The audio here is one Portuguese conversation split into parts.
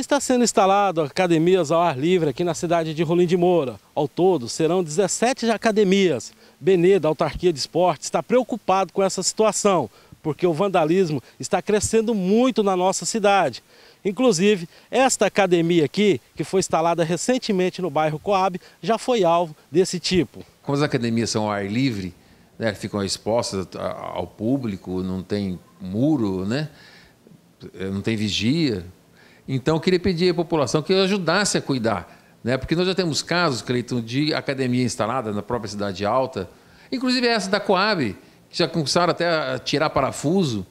está sendo instalado academias ao ar livre aqui na cidade de Rolim de Moura. Ao todo, serão 17 academias. Benê, da Autarquia de Esporte, está preocupado com essa situação, porque o vandalismo está crescendo muito na nossa cidade. Inclusive, esta academia aqui, que foi instalada recentemente no bairro Coab, já foi alvo desse tipo. Como as academias são ao ar livre, né, ficam expostas ao público, não tem muro, né, não tem vigia, então, eu queria pedir à população que ajudasse a cuidar, né? porque nós já temos casos, Cleiton, de academia instalada na própria cidade alta, inclusive essa da Coab, que já começaram até a tirar parafuso,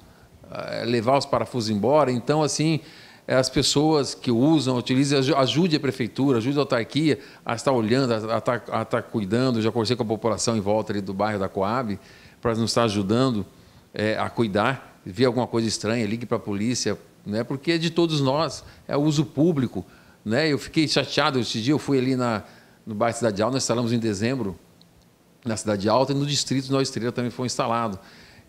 eh, levar os parafusos embora. Então, assim, as pessoas que usam, utilizam, ajude a prefeitura, ajude a autarquia a estar olhando, a, estar, a estar tá, tá cuidando. Eu já conversei com a população em volta ali do bairro da Coab, para nos estar ajudando é, a cuidar. Vê alguma coisa estranha, ligue para a polícia, né? porque é de todos nós, é o uso público. Né? Eu fiquei chateado esse dia, eu fui ali na, no bairro Cidade Alta, nós instalamos em dezembro, na Cidade Alta, e no distrito Nova Estrela também foi instalado.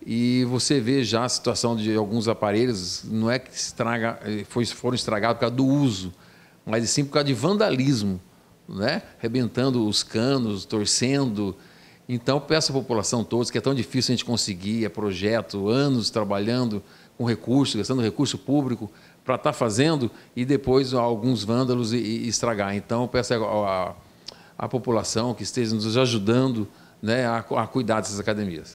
E você vê já a situação de alguns aparelhos, não é que estraga, eh, foi, foram estragados por causa do uso, mas sim por causa de vandalismo, né? Rebentando os canos, torcendo, então, peço à população todos, que é tão difícil a gente conseguir, é projeto, anos trabalhando com recurso, gastando recurso público para estar tá fazendo e depois alguns vândalos e, e estragar. Então, peço à população que esteja nos ajudando né, a, a cuidar dessas academias.